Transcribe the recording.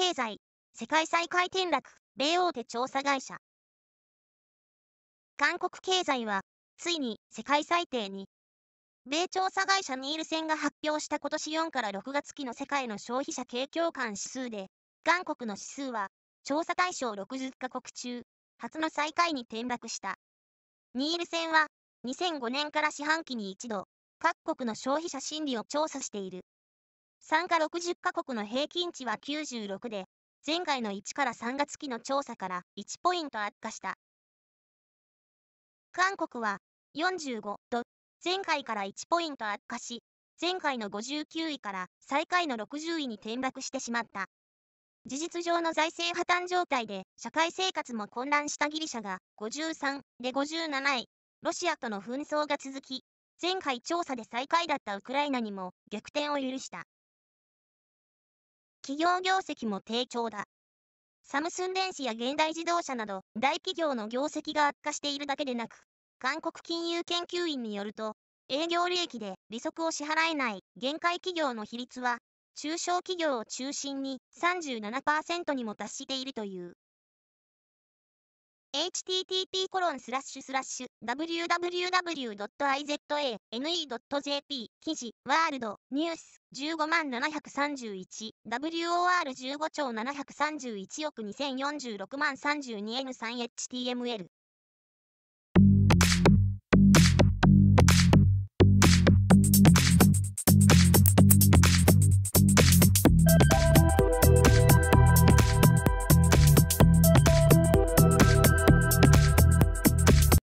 経済、世界最下位転落、米大手調査会社。韓国経済は、ついに世界最低に。米調査会社ニールセンが発表した今年4から6月期の世界の消費者景況感指数で、韓国の指数は、調査対象60カ国中、初の最下位に転落した。ニールセンは、2005年から四半期に一度、各国の消費者心理を調査している。参加60カ国の平均値は96で、前回の1から3月期の調査から1ポイント悪化した。韓国は45と前回から1ポイント悪化し、前回の59位から最下位の60位に転落してしまった。事実上の財政破綻状態で社会生活も混乱したギリシャが53で57位、ロシアとの紛争が続き、前回調査で最下位だったウクライナにも逆転を許した。企業業績も低調だ。サムスン電子や現代自動車など大企業の業績が悪化しているだけでなく、韓国金融研究院によると、営業利益で利息を支払えない限界企業の比率は、中小企業を中心に37%にも達しているという。http コロンスラッシュスラッシュ www.izane.jp 記事ワールドニュース15万 731WOR15 兆731億2046万 32N3HTML